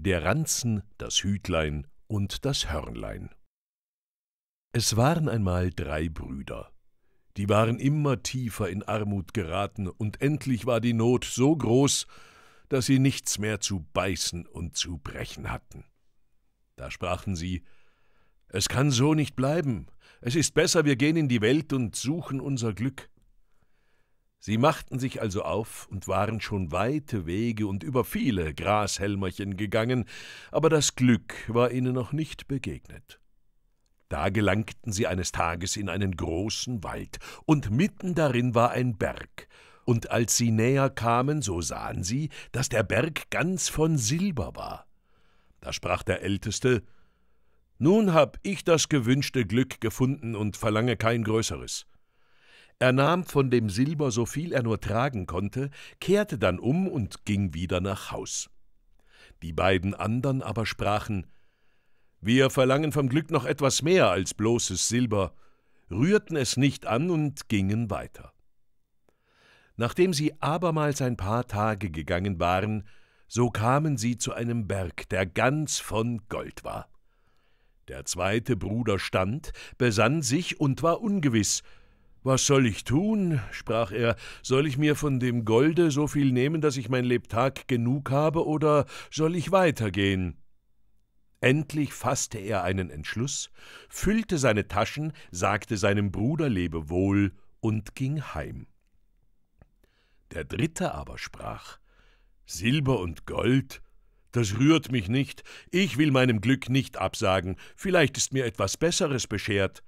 der Ranzen, das Hütlein und das Hörnlein. Es waren einmal drei Brüder. Die waren immer tiefer in Armut geraten, und endlich war die Not so groß, dass sie nichts mehr zu beißen und zu brechen hatten. Da sprachen sie Es kann so nicht bleiben, es ist besser, wir gehen in die Welt und suchen unser Glück. Sie machten sich also auf und waren schon weite Wege und über viele Grashelmerchen gegangen, aber das Glück war ihnen noch nicht begegnet. Da gelangten sie eines Tages in einen großen Wald, und mitten darin war ein Berg, und als sie näher kamen, so sahen sie, dass der Berg ganz von Silber war. Da sprach der Älteste Nun hab ich das gewünschte Glück gefunden und verlange kein größeres. Er nahm von dem Silber so viel er nur tragen konnte, kehrte dann um und ging wieder nach Haus. Die beiden andern aber sprachen Wir verlangen vom Glück noch etwas mehr als bloßes Silber, rührten es nicht an und gingen weiter. Nachdem sie abermals ein paar Tage gegangen waren, so kamen sie zu einem Berg, der ganz von Gold war. Der zweite Bruder stand, besann sich und war ungewiss, was soll ich tun? sprach er, soll ich mir von dem Golde so viel nehmen, dass ich mein Lebtag genug habe, oder soll ich weitergehen? Endlich fasste er einen Entschluss, füllte seine Taschen, sagte seinem Bruder Lebewohl und ging heim. Der Dritte aber sprach Silber und Gold, das rührt mich nicht, ich will meinem Glück nicht absagen, vielleicht ist mir etwas Besseres beschert.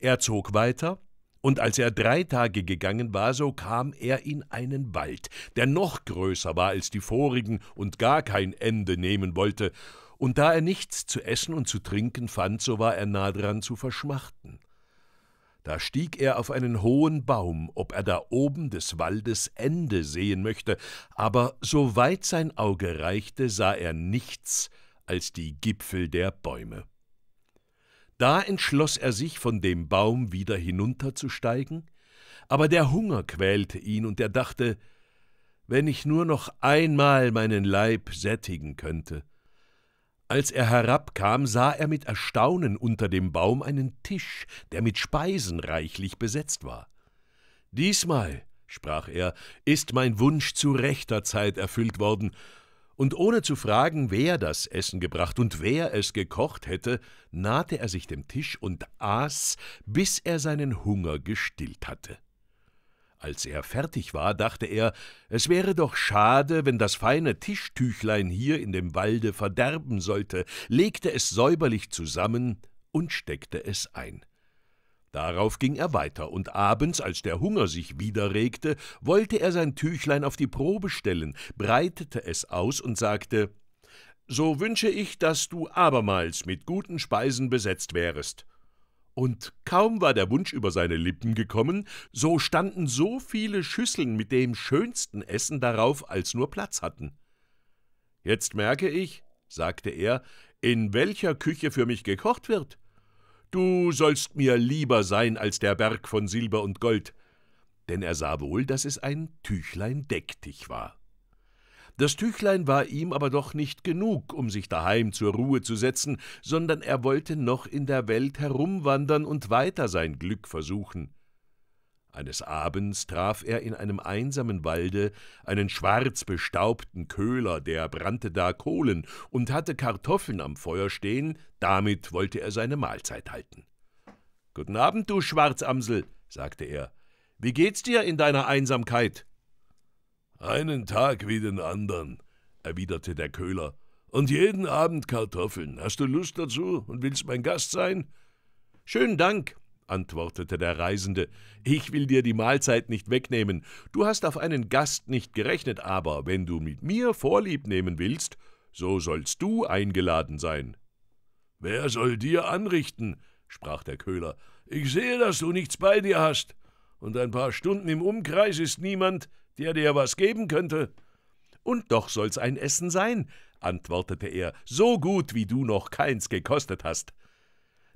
Er zog weiter, und als er drei Tage gegangen war, so kam er in einen Wald, der noch größer war als die vorigen und gar kein Ende nehmen wollte, und da er nichts zu essen und zu trinken fand, so war er nah dran zu verschmachten. Da stieg er auf einen hohen Baum, ob er da oben des Waldes Ende sehen möchte, aber so weit sein Auge reichte, sah er nichts als die Gipfel der Bäume. Da entschloss er sich, von dem Baum wieder hinunterzusteigen, aber der Hunger quälte ihn, und er dachte, wenn ich nur noch einmal meinen Leib sättigen könnte. Als er herabkam, sah er mit Erstaunen unter dem Baum einen Tisch, der mit Speisen reichlich besetzt war. Diesmal, sprach er, ist mein Wunsch zu rechter Zeit erfüllt worden, und ohne zu fragen, wer das Essen gebracht und wer es gekocht hätte, nahte er sich dem Tisch und aß, bis er seinen Hunger gestillt hatte. Als er fertig war, dachte er, es wäre doch schade, wenn das feine Tischtüchlein hier in dem Walde verderben sollte, legte es säuberlich zusammen und steckte es ein. Darauf ging er weiter, und abends, als der Hunger sich wieder regte, wollte er sein Tüchlein auf die Probe stellen, breitete es aus und sagte So wünsche ich, dass du abermals mit guten Speisen besetzt wärest. Und kaum war der Wunsch über seine Lippen gekommen, so standen so viele Schüsseln mit dem schönsten Essen darauf, als nur Platz hatten. Jetzt merke ich, sagte er, in welcher Küche für mich gekocht wird. Du sollst mir lieber sein als der Berg von Silber und Gold. Denn er sah wohl, dass es ein Tüchlein Decktich war. Das Tüchlein war ihm aber doch nicht genug, um sich daheim zur Ruhe zu setzen, sondern er wollte noch in der Welt herumwandern und weiter sein Glück versuchen. Eines Abends traf er in einem einsamen Walde einen schwarz bestaubten Köhler, der brannte da Kohlen und hatte Kartoffeln am Feuer stehen, damit wollte er seine Mahlzeit halten. Guten Abend, du Schwarzamsel, sagte er. Wie geht's dir in deiner Einsamkeit? Einen Tag wie den anderen, erwiderte der Köhler. Und jeden Abend Kartoffeln. Hast du Lust dazu und willst mein Gast sein? Schönen Dank, antwortete der Reisende, ich will dir die Mahlzeit nicht wegnehmen, du hast auf einen Gast nicht gerechnet, aber wenn du mit mir Vorlieb nehmen willst, so sollst du eingeladen sein. Wer soll dir anrichten? sprach der Köhler, ich sehe, dass du nichts bei dir hast, und ein paar Stunden im Umkreis ist niemand, der dir was geben könnte. Und doch soll's ein Essen sein, antwortete er, so gut wie du noch keins gekostet hast.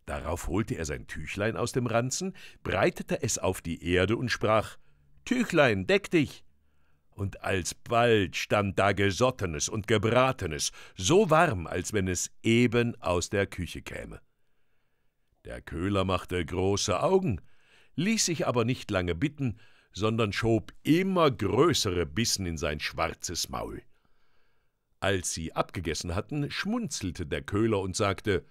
Darauf holte er sein Tüchlein aus dem Ranzen, breitete es auf die Erde und sprach Tüchlein, deck dich. Und alsbald stand da Gesottenes und Gebratenes, so warm, als wenn es eben aus der Küche käme. Der Köhler machte große Augen, ließ sich aber nicht lange bitten, sondern schob immer größere Bissen in sein schwarzes Maul. Als sie abgegessen hatten, schmunzelte der Köhler und sagte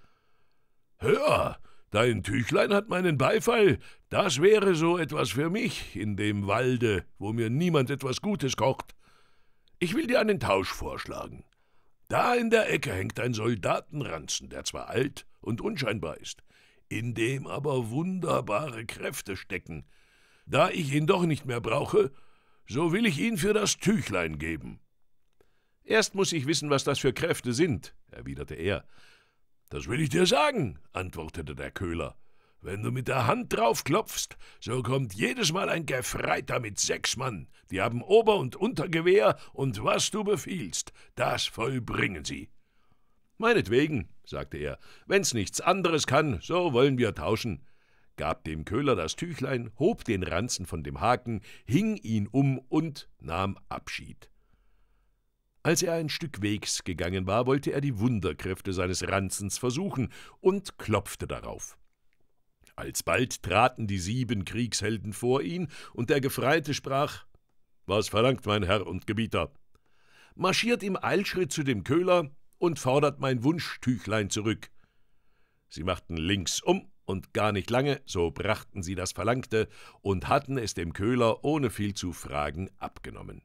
Hör, dein Tüchlein hat meinen Beifall, das wäre so etwas für mich in dem Walde, wo mir niemand etwas Gutes kocht. Ich will dir einen Tausch vorschlagen. Da in der Ecke hängt ein Soldatenranzen, der zwar alt und unscheinbar ist, in dem aber wunderbare Kräfte stecken. Da ich ihn doch nicht mehr brauche, so will ich ihn für das Tüchlein geben. Erst muß ich wissen, was das für Kräfte sind, erwiderte er, das will ich dir sagen, antwortete der Köhler. Wenn du mit der Hand drauf klopfst, so kommt jedes Mal ein Gefreiter mit sechs Mann. Die haben Ober- und Untergewehr und was du befiehlst, das vollbringen sie. Meinetwegen, sagte er, wenn's nichts anderes kann, so wollen wir tauschen. Gab dem Köhler das Tüchlein, hob den Ranzen von dem Haken, hing ihn um und nahm Abschied. Als er ein Stück Wegs gegangen war, wollte er die Wunderkräfte seines Ranzens versuchen und klopfte darauf. Alsbald traten die sieben Kriegshelden vor ihn, und der Gefreite sprach Was verlangt mein Herr und Gebieter? Marschiert im Eilschritt zu dem Köhler und fordert mein Wunschtüchlein zurück. Sie machten links um und gar nicht lange, so brachten sie das Verlangte und hatten es dem Köhler ohne viel zu fragen abgenommen.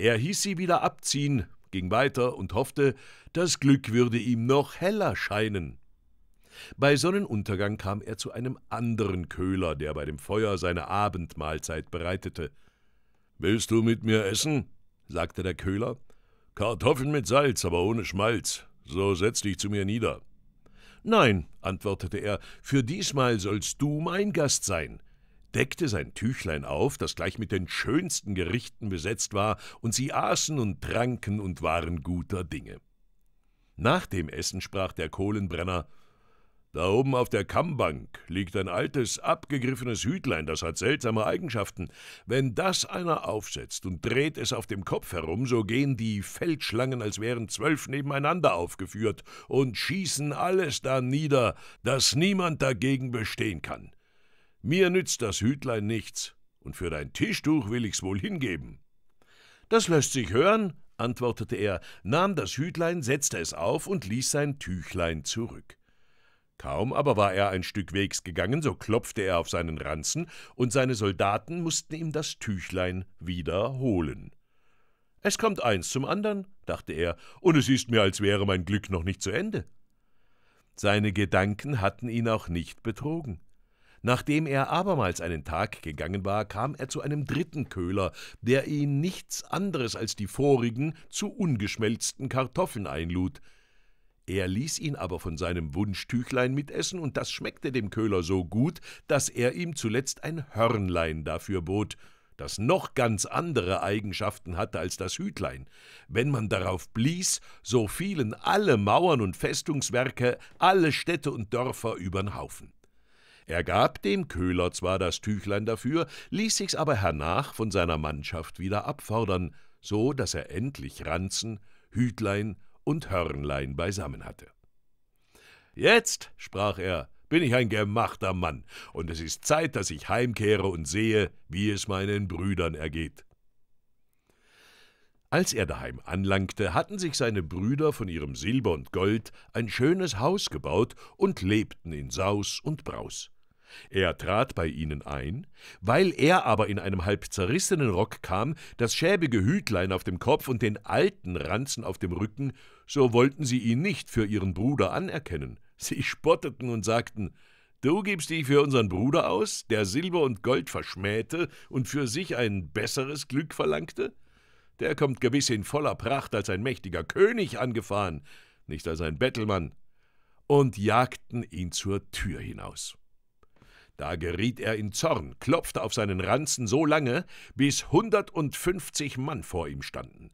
Er hieß sie wieder abziehen, ging weiter und hoffte, das Glück würde ihm noch heller scheinen. Bei Sonnenuntergang kam er zu einem anderen Köhler, der bei dem Feuer seine Abendmahlzeit bereitete. Willst du mit mir essen? sagte der Köhler. Kartoffeln mit Salz, aber ohne Schmalz. So setz dich zu mir nieder. Nein, antwortete er, für diesmal sollst du mein Gast sein deckte sein Tüchlein auf, das gleich mit den schönsten Gerichten besetzt war, und sie aßen und tranken und waren guter Dinge. Nach dem Essen sprach der Kohlenbrenner Da oben auf der Kammbank liegt ein altes, abgegriffenes Hütlein, das hat seltsame Eigenschaften. Wenn das einer aufsetzt und dreht es auf dem Kopf herum, so gehen die Feldschlangen, als wären zwölf nebeneinander aufgeführt, und schießen alles da nieder, dass niemand dagegen bestehen kann. Mir nützt das Hütlein nichts, und für dein Tischtuch will ich's wohl hingeben. Das lässt sich hören, antwortete er, nahm das Hütlein, setzte es auf und ließ sein Tüchlein zurück. Kaum aber war er ein Stück Wegs gegangen, so klopfte er auf seinen Ranzen, und seine Soldaten mußten ihm das Tüchlein wiederholen. Es kommt eins zum andern, dachte er, und es ist mir, als wäre mein Glück noch nicht zu Ende. Seine Gedanken hatten ihn auch nicht betrogen. Nachdem er abermals einen Tag gegangen war, kam er zu einem dritten Köhler, der ihn nichts anderes als die vorigen zu ungeschmelzten Kartoffeln einlud. Er ließ ihn aber von seinem Wunschtüchlein mitessen, und das schmeckte dem Köhler so gut, dass er ihm zuletzt ein Hörnlein dafür bot, das noch ganz andere Eigenschaften hatte als das Hütlein. Wenn man darauf blies, so fielen alle Mauern und Festungswerke, alle Städte und Dörfer übern Haufen. Er gab dem Köhler zwar das Tüchlein dafür, ließ sich's aber hernach von seiner Mannschaft wieder abfordern, so daß er endlich Ranzen, Hütlein und Hörnlein beisammen hatte. Jetzt, sprach er, bin ich ein gemachter Mann, und es ist Zeit, daß ich heimkehre und sehe, wie es meinen Brüdern ergeht. Als er daheim anlangte, hatten sich seine Brüder von ihrem Silber und Gold ein schönes Haus gebaut und lebten in Saus und Braus. Er trat bei ihnen ein, weil er aber in einem halb zerrissenen Rock kam, das schäbige Hütlein auf dem Kopf und den alten Ranzen auf dem Rücken, so wollten sie ihn nicht für ihren Bruder anerkennen. Sie spotteten und sagten, Du gibst dich für unseren Bruder aus, der Silber und Gold verschmähte und für sich ein besseres Glück verlangte? Der kommt gewiss in voller Pracht als ein mächtiger König angefahren, nicht als ein Bettelmann, und jagten ihn zur Tür hinaus. Da geriet er in Zorn, klopfte auf seinen Ranzen so lange, bis hundertundfünfzig Mann vor ihm standen.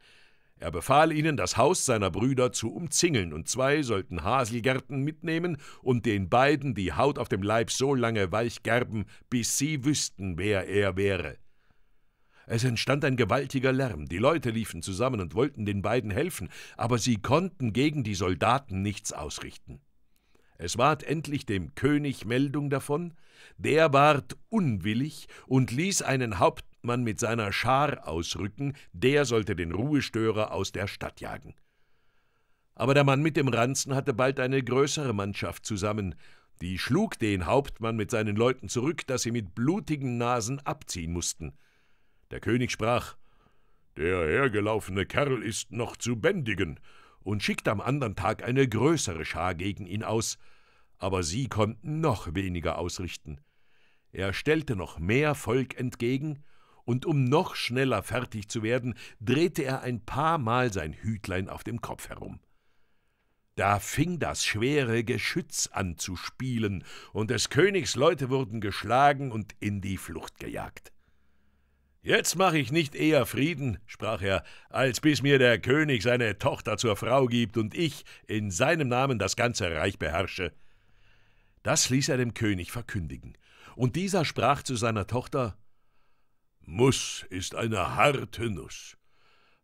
Er befahl ihnen, das Haus seiner Brüder zu umzingeln, und zwei sollten Haselgärten mitnehmen und den beiden die Haut auf dem Leib so lange weich gerben, bis sie wüssten, wer er wäre. Es entstand ein gewaltiger Lärm, die Leute liefen zusammen und wollten den beiden helfen, aber sie konnten gegen die Soldaten nichts ausrichten. Es ward endlich dem König Meldung davon, der ward unwillig und ließ einen Hauptmann mit seiner Schar ausrücken, der sollte den Ruhestörer aus der Stadt jagen. Aber der Mann mit dem Ranzen hatte bald eine größere Mannschaft zusammen, die schlug den Hauptmann mit seinen Leuten zurück, daß sie mit blutigen Nasen abziehen mussten. Der König sprach, Der hergelaufene Kerl ist noch zu bändigen, und schickte am anderen Tag eine größere Schar gegen ihn aus, aber sie konnten noch weniger ausrichten. Er stellte noch mehr Volk entgegen, und um noch schneller fertig zu werden, drehte er ein paar Mal sein Hütlein auf dem Kopf herum. Da fing das schwere Geschütz an zu spielen, und des Königs Leute wurden geschlagen und in die Flucht gejagt. Jetzt mache ich nicht eher Frieden, sprach er, als bis mir der König seine Tochter zur Frau gibt und ich in seinem Namen das ganze Reich beherrsche. Das ließ er dem König verkündigen, und dieser sprach zu seiner Tochter Muss ist eine harte Nuss.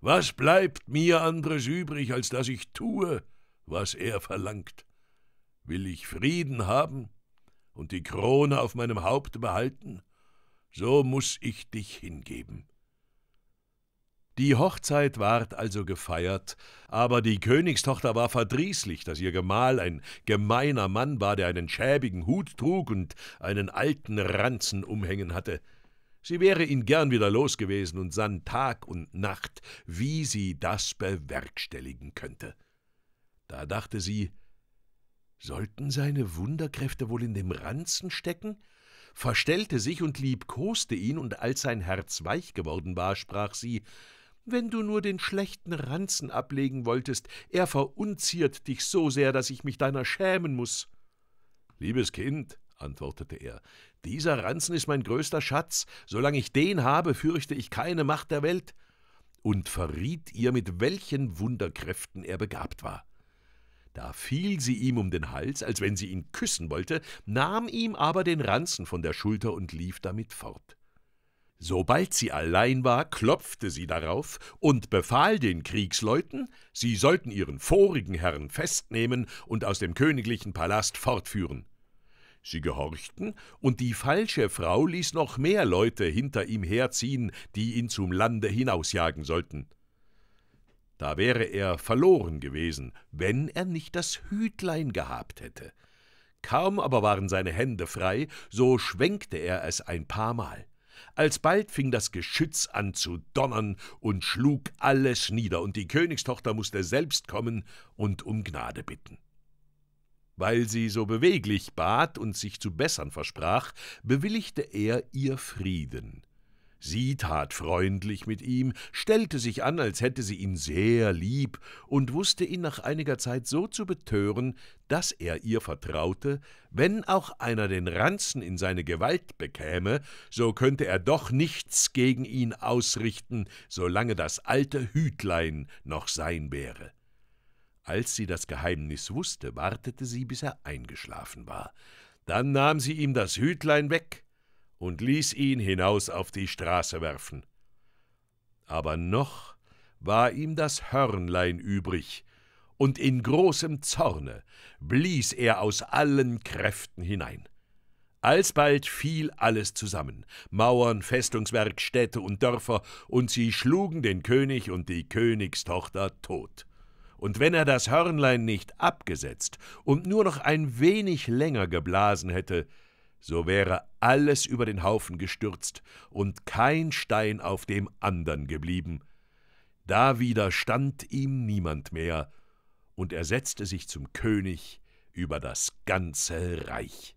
Was bleibt mir anderes übrig, als dass ich tue, was er verlangt? Will ich Frieden haben und die Krone auf meinem Haupt behalten? so muß ich dich hingeben. Die Hochzeit ward also gefeiert, aber die Königstochter war verdrießlich, dass ihr Gemahl ein gemeiner Mann war, der einen schäbigen Hut trug und einen alten Ranzen umhängen hatte. Sie wäre ihn gern wieder los gewesen und sann Tag und Nacht, wie sie das bewerkstelligen könnte. Da dachte sie, sollten seine Wunderkräfte wohl in dem Ranzen stecken? verstellte sich und liebkoste ihn, und als sein Herz weich geworden war, sprach sie Wenn du nur den schlechten Ranzen ablegen wolltest, er verunziert dich so sehr, dass ich mich deiner schämen muß. Liebes Kind, antwortete er, dieser Ranzen ist mein größter Schatz, solange ich den habe, fürchte ich keine Macht der Welt, und verriet ihr, mit welchen Wunderkräften er begabt war. Da fiel sie ihm um den Hals, als wenn sie ihn küssen wollte, nahm ihm aber den Ranzen von der Schulter und lief damit fort. Sobald sie allein war, klopfte sie darauf und befahl den Kriegsleuten, sie sollten ihren vorigen Herrn festnehmen und aus dem königlichen Palast fortführen. Sie gehorchten, und die falsche Frau ließ noch mehr Leute hinter ihm herziehen, die ihn zum Lande hinausjagen sollten da wäre er verloren gewesen, wenn er nicht das Hütlein gehabt hätte. Kaum aber waren seine Hände frei, so schwenkte er es ein paar Mal. Alsbald fing das Geschütz an zu donnern und schlug alles nieder, und die Königstochter mußte selbst kommen und um Gnade bitten. Weil sie so beweglich bat und sich zu bessern versprach, bewilligte er ihr Frieden. Sie tat freundlich mit ihm, stellte sich an, als hätte sie ihn sehr lieb und wußte ihn nach einiger Zeit so zu betören, daß er ihr vertraute, wenn auch einer den Ranzen in seine Gewalt bekäme, so könnte er doch nichts gegen ihn ausrichten, solange das alte Hütlein noch sein wäre. Als sie das Geheimnis wußte, wartete sie, bis er eingeschlafen war. Dann nahm sie ihm das Hütlein weg, und ließ ihn hinaus auf die Straße werfen. Aber noch war ihm das Hörnlein übrig, und in großem Zorne blies er aus allen Kräften hinein. Alsbald fiel alles zusammen, Mauern, Festungswerk, Städte und Dörfer, und sie schlugen den König und die Königstochter tot. Und wenn er das Hörnlein nicht abgesetzt und nur noch ein wenig länger geblasen hätte, so wäre alles über den Haufen gestürzt und kein Stein auf dem andern geblieben. Da widerstand ihm niemand mehr, und er setzte sich zum König über das ganze Reich.